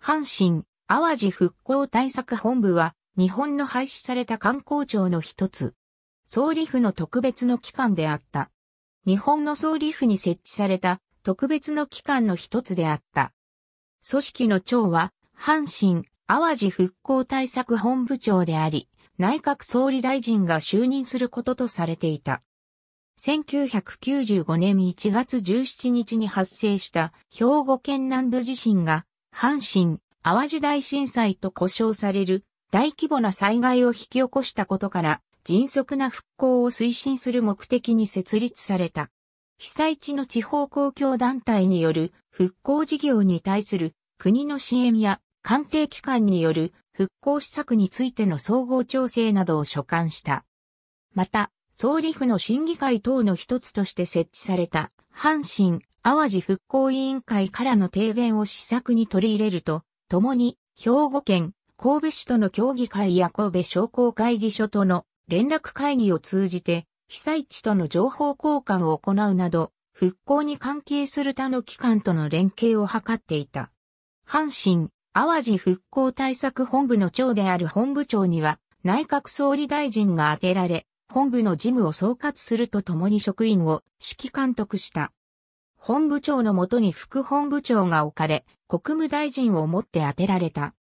阪神、淡路復興対策本部は、日本の廃止された観光庁の一つ。総理府の特別の機関であった。日本の総理府に設置された特別の機関の一つであった。組織の長は、阪神、淡路復興対策本部長であり、内閣総理大臣が就任することとされていた。1995年1月17日に発生した兵庫県南部地震が阪神、淡路大震災と呼称される大規模な災害を引き起こしたことから迅速な復興を推進する目的に設立された。被災地の地方公共団体による復興事業に対する国の支援や官邸機関による復興施策についての総合調整などを所管した。また、総理府の審議会等の一つとして設置された阪神淡路復興委員会からの提言を施策に取り入れると、ともに、兵庫県、神戸市との協議会や神戸商工会議所との連絡会議を通じて、被災地との情報交換を行うなど、復興に関係する他の機関との連携を図っていた。阪神、淡路復興対策本部の長である本部長には、内閣総理大臣が挙てられ、本部の事務を総括するとともに職員を指揮監督した。本部長のもとに副本部長が置かれ、国務大臣をもって当てられた。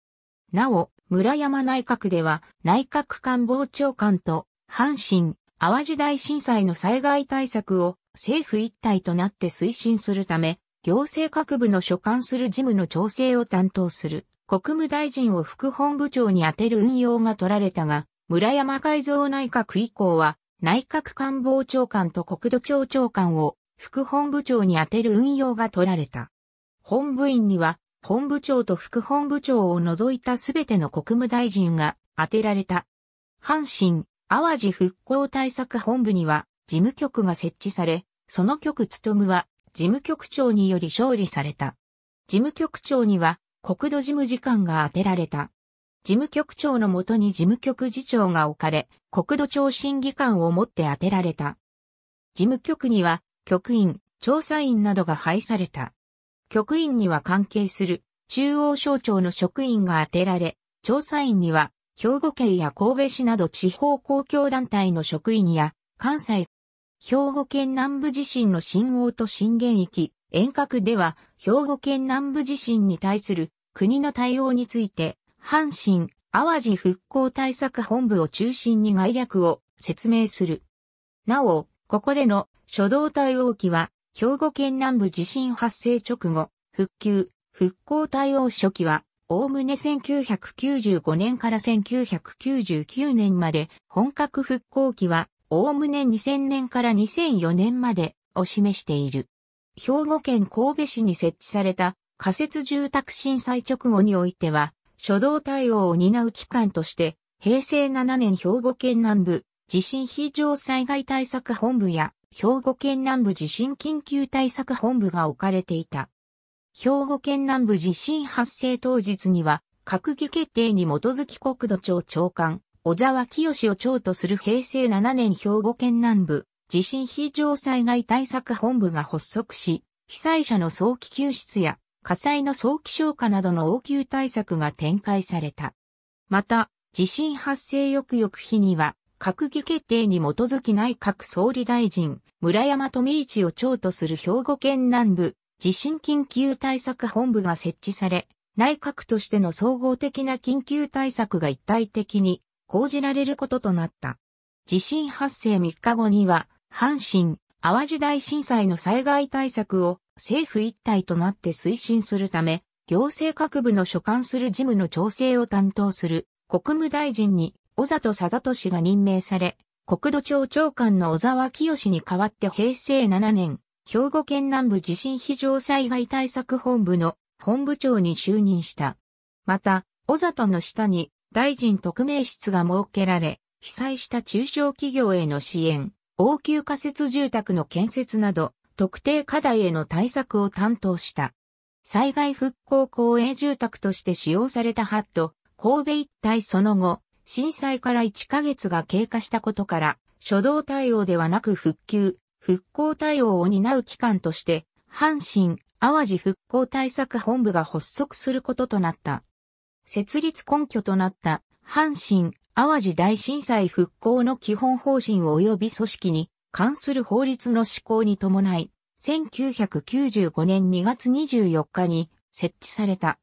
なお、村山内閣では内閣官房長官と阪神・淡路大震災の災害対策を政府一体となって推進するため、行政各部の所管する事務の調整を担当する国務大臣を副本部長に充てる運用が取られたが、村山改造内閣以降は内閣官房長官と国土庁長官を副本部長に充てる運用が取られた。本部員には、本部長と副本部長を除いたすべての国務大臣が充てられた。阪神、淡路復興対策本部には事務局が設置され、その局務は事務局長により勝利された。事務局長には国土事務次官が充てられた。事務局長のもとに事務局次長が置かれ、国土庁審議官をもって充てられた。事務局には局員、調査員などが配された。局員には関係する中央省庁の職員が当てられ、調査員には兵庫県や神戸市など地方公共団体の職員や関西、兵庫県南部地震の震央と震源域、遠隔では兵庫県南部地震に対する国の対応について、阪神、淡路復興対策本部を中心に概略を説明する。なお、ここでの初動対応機は、兵庫県南部地震発生直後、復旧、復興対応初期は、おおむね1995年から1999年まで、本格復興期は、おおむね2000年から2004年までを示している。兵庫県神戸市に設置された仮設住宅震災直後においては、初動対応を担う機関として、平成7年兵庫県南部地震非常災害対策本部や兵庫県南部地震緊急対策本部が置かれていた。兵庫県南部地震発生当日には、閣議決定に基づき国土庁長官、小沢清を長とする平成7年兵庫県南部地震非常災害対策本部が発足し、被災者の早期救出や火災の早期消火などの応急対策が展開された。また、地震発生翌々日には、閣議決定に基づき内閣総理大臣、村山富一を長とする兵庫県南部、地震緊急対策本部が設置され、内閣としての総合的な緊急対策が一体的に講じられることとなった。地震発生3日後には、阪神、淡路大震災の災害対策を政府一体となって推進するため、行政各部の所管する事務の調整を担当する国務大臣に小里貞俊が任命され、国土庁長官の小沢清に代わって平成7年、兵庫県南部地震非常災害対策本部の本部長に就任した。また、小里の下に大臣特命室が設けられ、被災した中小企業への支援、応急仮設住宅の建設など、特定課題への対策を担当した。災害復興公営住宅として使用されたハット、神戸一帯その後、震災から1ヶ月が経過したことから、初動対応ではなく復旧、復興対応を担う機関として、阪神・淡路復興対策本部が発足することとなった。設立根拠となった阪神・淡路大震災復興の基本方針及び組織に関する法律の施行に伴い、1995年2月24日に設置された。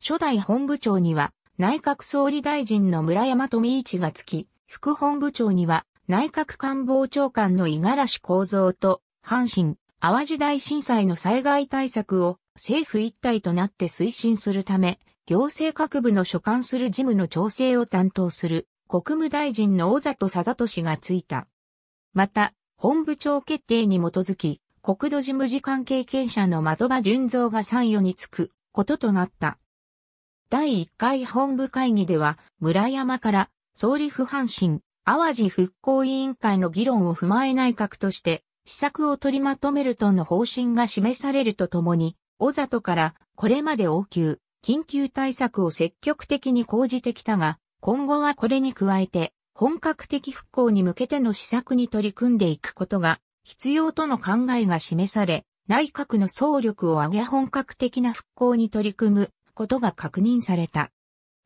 初代本部長には内閣総理大臣の村山富一がつき、副本部長には内閣官房長官の五十嵐構造と、阪神、淡路大震災の災害対策を政府一体となって推進するため、行政各部の所管する事務の調整を担当する国務大臣の小里貞俊がついた。また、本部長決定に基づき、国土事務次官経験者の的場純造が参与につくこととなった。第1回本部会議では、村山から総理府阪神、淡路復興委員会の議論を踏まえ内閣として、施策を取りまとめるとの方針が示されるとともに、小里からこれまで応急、緊急対策を積極的に講じてきたが、今後はこれに加えて、本格的復興に向けての施策に取り組んでいくことが必要との考えが示され、内閣の総力を挙げ本格的な復興に取り組むことが確認された。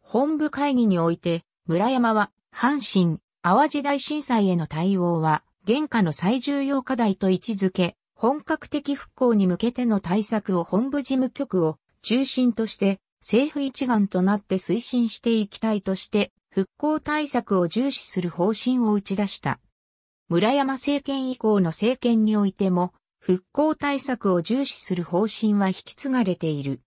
本部会議において、村山は、阪神、淡路大震災への対応は、現下の最重要課題と位置づけ、本格的復興に向けての対策を本部事務局を中心として、政府一丸となって推進していきたいとして、復興対策を重視する方針を打ち出した。村山政権以降の政権においても、復興対策を重視する方針は引き継がれている。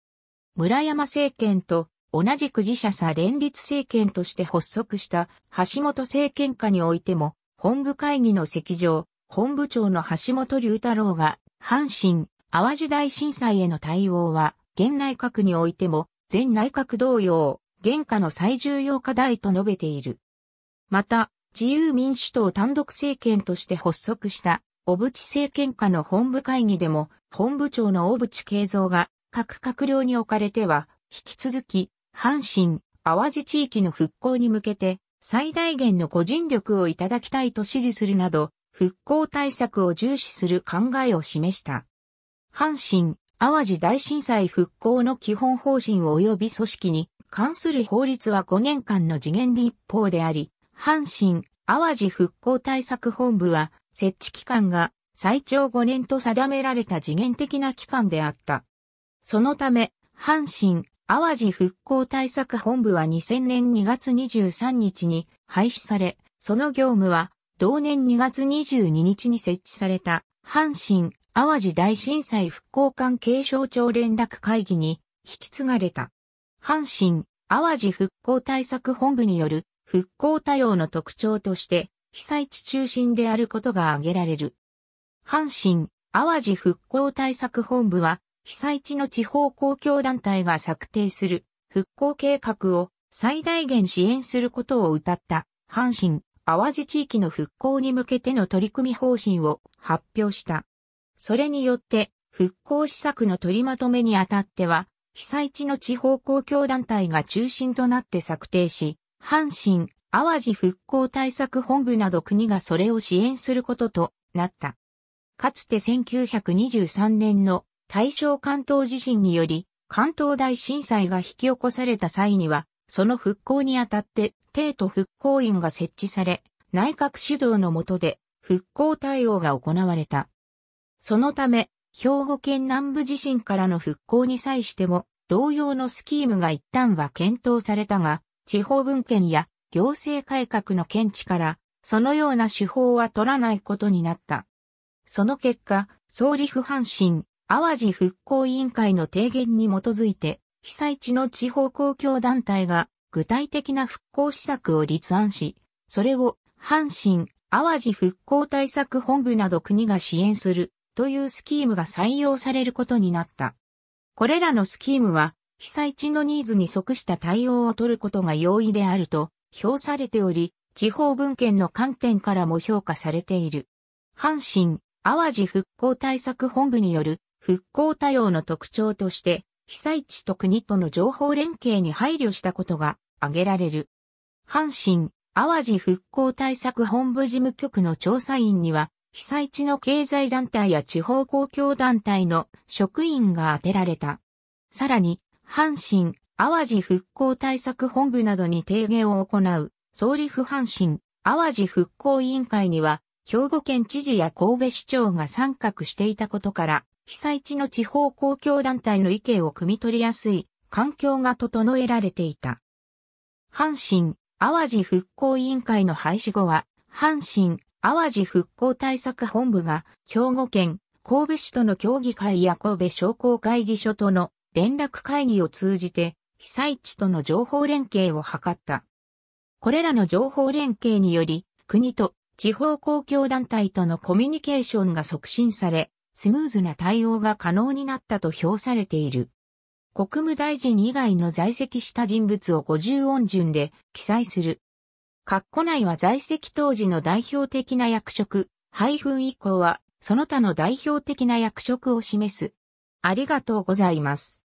村山政権と同じく自社差連立政権として発足した橋本政権下においても、本部会議の席上、本部長の橋本龍太郎が、阪神、淡路大震災への対応は、現内閣においても、前内閣同様、現下の最重要課題と述べている。また、自由民主党単独政権として発足した、小渕政権下の本部会議でも、本部長の小渕恵三が、各閣僚におかれては、引き続き、阪神、淡路地域の復興に向けて、最大限の個人力をいただきたいと指示するなど、復興対策を重視する考えを示した。阪神、淡路大震災復興の基本方針及び組織に関する法律は5年間の次元立法であり、阪神、淡路復興対策本部は設置期間が最長5年と定められた次元的な期間であった。そのため、阪神、淡路復興対策本部は2000年2月23日に廃止され、その業務は同年2月22日に設置された阪神、淡路大震災復興関係省庁連絡会議に引き継がれた。阪神、淡路復興対策本部による復興対応の特徴として被災地中心であることが挙げられる。阪神、淡路復興対策本部は被災地の地方公共団体が策定する復興計画を最大限支援することを謳った阪神・淡路地域の復興に向けての取り組み方針を発表した。それによって復興施策の取りまとめにあたっては被災地の地方公共団体が中心となって策定し、阪神・淡路復興対策本部など国がそれを支援することとなった。かつて1923年の大正関東地震により、関東大震災が引き起こされた際には、その復興にあたって、帝都復興院が設置され、内閣指導の下で、復興対応が行われた。そのため、兵庫県南部地震からの復興に際しても、同様のスキームが一旦は検討されたが、地方文献や行政改革の見地から、そのような手法は取らないことになった。その結果、総理府阪神、淡路復興委員会の提言に基づいて、被災地の地方公共団体が具体的な復興施策を立案し、それを阪神、淡路復興対策本部など国が支援するというスキームが採用されることになった。これらのスキームは、被災地のニーズに即した対応を取ることが容易であると評されており、地方文献の観点からも評価されている。阪神、淡路復興対策本部による復興多様の特徴として、被災地と国との情報連携に配慮したことが挙げられる。阪神、淡路復興対策本部事務局の調査員には、被災地の経済団体や地方公共団体の職員が当てられた。さらに、阪神、淡路復興対策本部などに提言を行う、総理府阪神、淡路復興委員会には、兵庫県知事や神戸市長が参画していたことから、被災地の地方公共団体の意見を汲み取りやすい環境が整えられていた。阪神、淡路復興委員会の廃止後は、阪神、淡路復興対策本部が、兵庫県、神戸市との協議会や神戸商工会議所との連絡会議を通じて、被災地との情報連携を図った。これらの情報連携により、国と地方公共団体とのコミュニケーションが促進され、スムーズな対応が可能になったと評されている。国務大臣以外の在籍した人物を五十音順で記載する。括弧内は在籍当時の代表的な役職、配分以降はその他の代表的な役職を示す。ありがとうございます。